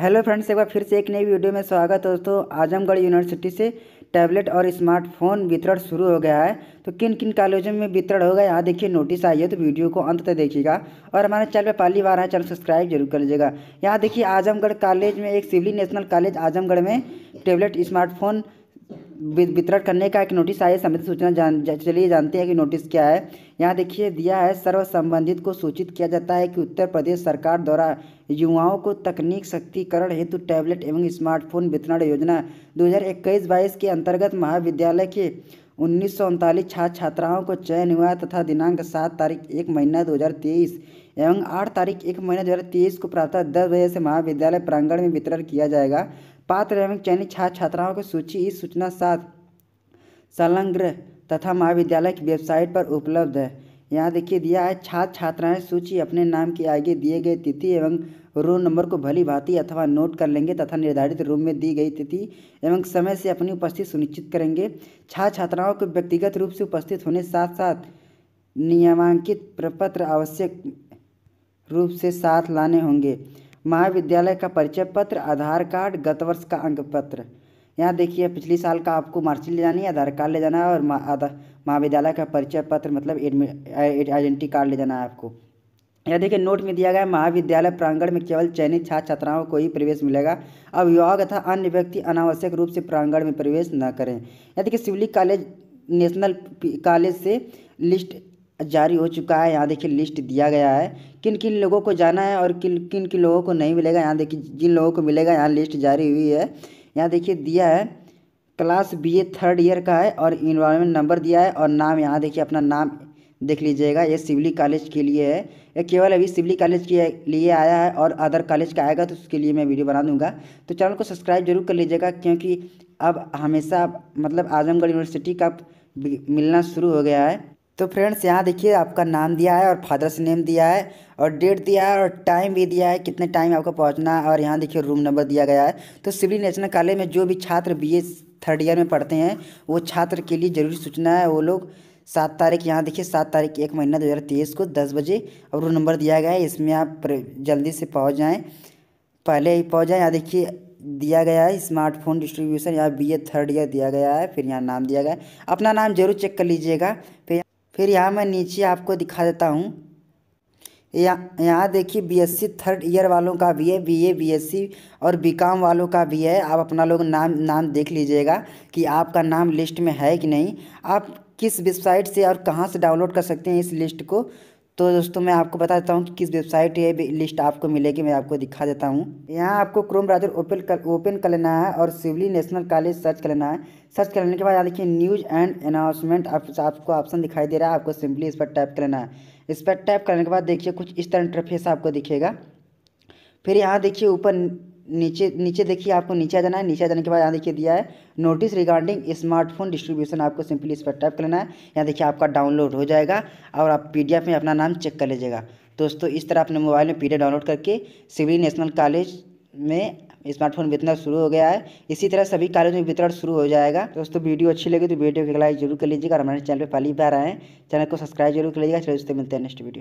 hello friends एक बार फिर से एक नई वीडियो में स्वागत है दोस्तों आजमगढ़ यूनिवर्सिटी से टैबलेट और स्मार्टफोन वितरण शुरू हो गया है तो किन किन कॉलेजों में वितरण होगा यहाँ देखिए नोटिस आई है तो वीडियो को अंत तक देखिएगा और हमारे चैनल पर पहली बार है चैनल सब्सक्राइब जरूर कर लीजिएगा यहाँ देखिए आजमगढ़ कॉलेज में एक सिविली नेशनल कॉलेज आजमगढ़ में टैबलेट स्मार्टफोन वितरण करने का एक नोटिस आया संबंधित सूचना जान चलिए जानते हैं कि नोटिस क्या है यहाँ देखिए दिया है सर्व संबंधित को सूचित किया जाता है कि उत्तर प्रदेश सरकार द्वारा युवाओं को तकनीक शक्तिकरण हेतु टैबलेट एवं स्मार्टफोन वितरण योजना दो हज़ार के अंतर्गत महाविद्यालय के उन्नीस छात्र छात्राओं को चयन हुआ तथा दिनांक सात तारीख एक महीना तेईस एवं आठ तारीख एक महीना दो हज़ार तेईस को प्रातः दस बजे से महाविद्यालय प्रांगण में वितरण किया जाएगा पात्र एवं चयनित छात्र छात्राओं की सूची इस सूचना साथ संलग्न तथा महाविद्यालय की वेबसाइट पर उपलब्ध है यहाँ देखिए दिया है छात्र छात्राएं सूची अपने नाम के आगे दिए गए तिथि एवं रोल नंबर को भली भांति अथवा नोट कर लेंगे तथा निर्धारित रूम में दी गई तिथि एवं समय से अपनी उपस्थिति सुनिश्चित करेंगे छात्र छात्राओं को व्यक्तिगत रूप से उपस्थित होने साथ साथ नियमांकित प्रपत्र आवश्यक रूप से साथ लाने होंगे महाविद्यालय का परिचय पत्र आधार कार्ड गत वर्ष का अंक पत्र यहाँ देखिए पिछले साल का आपको मार्कशीट ले जानी है आधार कार्ड ले जाना है और महाविद्यालय का परिचय पत्र मतलब आइडेंटिटी कार्ड ले जाना है आपको यह देखिए नोट में दिया गया महाविद्यालय प्रांगण में केवल चयनित छात्र छात्राओं को ही प्रवेश मिलेगा अभिभावक तथा अन्य व्यक्ति अनावश्यक रूप से प्रांगण में प्रवेश न करें यह देखिए सिवली कॉलेज नेशनल कॉलेज से लिस्ट जारी हो चुका है यहाँ देखिए लिस्ट दिया गया है किन किन लोगों को जाना है और किन किन किन लोगों को नहीं मिलेगा यहाँ देखिए जिन लोगों को मिलेगा यहाँ लिस्ट जारी हुई है यहाँ देखिए दिया है class B A third year का है और इन्वायरमेंट नंबर दिया है और नाम यहाँ देखिए अपना नाम देख लीजिएगा ये सिवली कॉलेज के लिए है ये केवल अभी सिवली कॉलेज के लिए आया है और अदर कॉलेज का आएगा तो उसके लिए मैं वीडियो बना दूंगा तो चैनल को सब्सक्राइब जरूर कर लीजिएगा क्योंकि अब हमेशा मतलब आजमगढ़ यूनिवर्सिटी का मिलना शुरू हो गया है तो फ्रेंड्स यहाँ देखिए आपका नाम दिया है और फादर्स नेम दिया है और डेट दिया है और टाइम भी दिया है कितने टाइम आपको पहुँचना है और यहाँ देखिए रूम नंबर दिया गया है तो सिविल नेशनल कॉलेज में जो भी छात्र बी थर्ड ईयर में पढ़ते हैं वो छात्र के लिए ज़रूरी सूचना है वो लोग सात तारीख यहाँ देखिए सात तारीख एक महीना दो हज़ार तेईस को दस बजे और वो नंबर दिया गया है इसमें आप जल्दी से पहुँच जाएँ पहले ही पहुँच जाएँ यहाँ देखिए दिया गया है स्मार्टफोन डिस्ट्रीब्यूशन यहाँ बी ए थर्ड ईयर दिया गया है फिर यहाँ नाम दिया गया है अपना नाम जरूर चेक कर लीजिएगा फिर फिर यहाँ मैं नीचे आपको दिखा देता हूँ यहाँ यहाँ देखिए बीएससी थर्ड ईयर वालों का भी है बीए बीएससी और बीकॉम वालों का भी है आप अपना लोग नाम नाम देख लीजिएगा कि आपका नाम लिस्ट में है कि नहीं आप किस वेबसाइट से और कहाँ से डाउनलोड कर सकते हैं इस लिस्ट को तो दोस्तों मैं आपको बता देता हूँ कि किस वेबसाइट ये लिस्ट आपको मिलेगी मैं आपको दिखा देता हूँ यहाँ आपको क्रोम ब्राउजर ओपन कर ओपन कर लेना है और सिवली नेशनल कॉलेज सर्च कर लेना है सर्च कर लेने के बाद यहाँ देखिए न्यूज़ एंड अनाउंसमेंट आप, आपको ऑप्शन दिखाई दे रहा है आपको सिंपली इस पर टाइप कर लेना है इस पर टाइप करने के बाद देखिए कुछ इस तरह इंटरफेस आपको दिखेगा फिर यहाँ देखिए ऊपर नीचे नीचे देखिए आपको नीचे आ जाना है नीचे आ जाने के बाद यहाँ देखिए दिया है नोटिस रिगार्डिंग स्मार्टफोन डिस्ट्रीब्यूशन आपको सिंपली इस पर टाइप कर लेना है यहाँ देखिए आपका डाउनलोड हो जाएगा और आप पी में अपना नाम चेक कर लीजिएगा दोस्तों इस तरह अपने मोबाइल में पी डाउनलोड करके सिविली नेशनल कॉलेज में स्मार्टफोन वितरण शुरू हो गया है इसी तरह सभी कॉलेज में वितरण शुरू हो जाएगा दोस्तों वीडियो अच्छी लगी तो वीडियो को लाइक जरूर कर लीजिएगा और हमारे चैनल पर पहली बार आए चैनल को सब्सक्राइब जरूर कर लीजिएगा चलिए दोस्तों मिलते हैं नेक्स्ट वीडियो